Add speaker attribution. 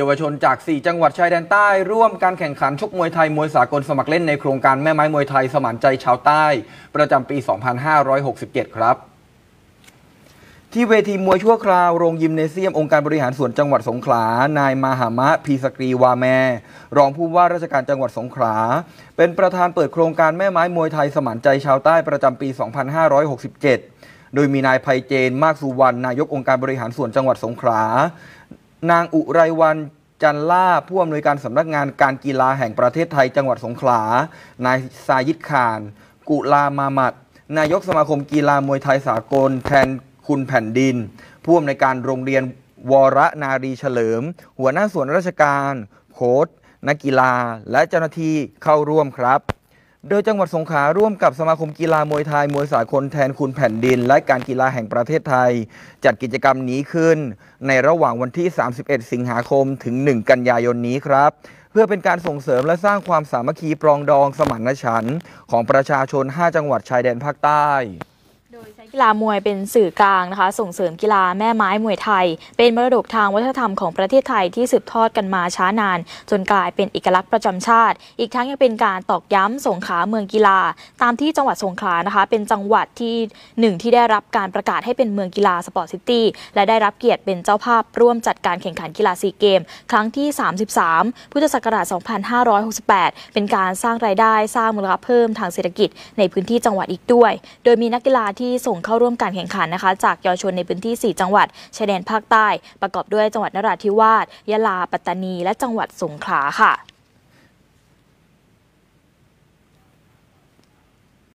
Speaker 1: เยาวชนจาก 4 จังหวัดชายแดนใต้ร่วมการแข่งขันชกมวยไทย มวยสากลสมัครเล่นในโครงการแม่ไม้มวยไทยสมานใจชาวใต้ ประจำปี 2567 ครับ ที่เวทีมวยชั่วคราว โรงยิมเนเซียม องค์การบริหารส่วนจังหวัดสงขลา นายมหามะ พีสกรีวาแมรองผู้ว่าราชการจังหวัดสงขลาเป็นประธานเปิดโครงการแม่ไม้มวยไทยสมานใจชาวใต้ประจำปี 2567 โดยมีนายภัยเจนมากสุวรรณนายกองค์การบริหารส่วนจังหวัดสงขลานางอุไรวันจันล่าผู้อำนวยการสำนักงานการกีฬาแห่งประเทศไทย จังหวัดสงขลา นายสายิดขาน กุลามามัด นายกสมาคมกีฬามวยไทยสากล แทนคุณแผ่นดินผู้อำนวยการโรงเรียนวรนารีเฉลิม หัวหน้าส่วนราชการโค้ชนักกีฬาและเจ้าหน้าที่เข้าร่วมครับโดยจังหวัดสงขลาร่วมกับสมาคมกีฬามวยไทย มวยสากลแทนคุณแผ่นดิน และการกีฬาแห่งประเทศไทย จัดกิจกรรมนี้ขึ้น ในระหว่างวันที่ 31 สิงหาคมถึง 1 กันยายนนี้ครับ เพื่อเป็นการส่งเสริมและสร้างความสามัคคีปรองดองสมานฉันท์ของประชาชน 5 จังหวัดชายแดนภาคใต้
Speaker 2: กีฬามวยเป็นสื่อกลางนะคะส่งเสริมกีฬาแม่ไม้มวยไทย เป็นมรดกทางวัฒนธรรมของประเทศไทยที่สืบทอดกันมาช้านาน จนกลายเป็นเอกลักษณ์ประจำชาติ อีกทั้งยังเป็นการตอกย้ำสงขาเมืองกีฬา ตามที่จังหวัดสงขลานะคะเป็นจังหวัดที่หนึ่งที่ได้รับการประกาศให้เป็นเมืองกีฬาสปอร์ตซิตี้และได้รับเกียรติเป็นเจ้าภาพร่วมจัดการแข่งขันกีฬาซีเกมครั้งที่ 33พุทธศักราช2568เป็นการสร้างรายได้สร้างมูลค่าเพิ่มทางเศรษฐกิจในพื้นที่จังหวัดอีกด้วย โดยมีนักกีฬาที่ส่งเข้าร่วมการแข่งขันนะคะ จากเยาวชนในพื้นที่ 4 จังหวัดชายแดนภาคใต้ ประกอบด้วยจังหวัดนราธิวาสยะลาปัตตานี และจังหวัดสงขลาค่ะ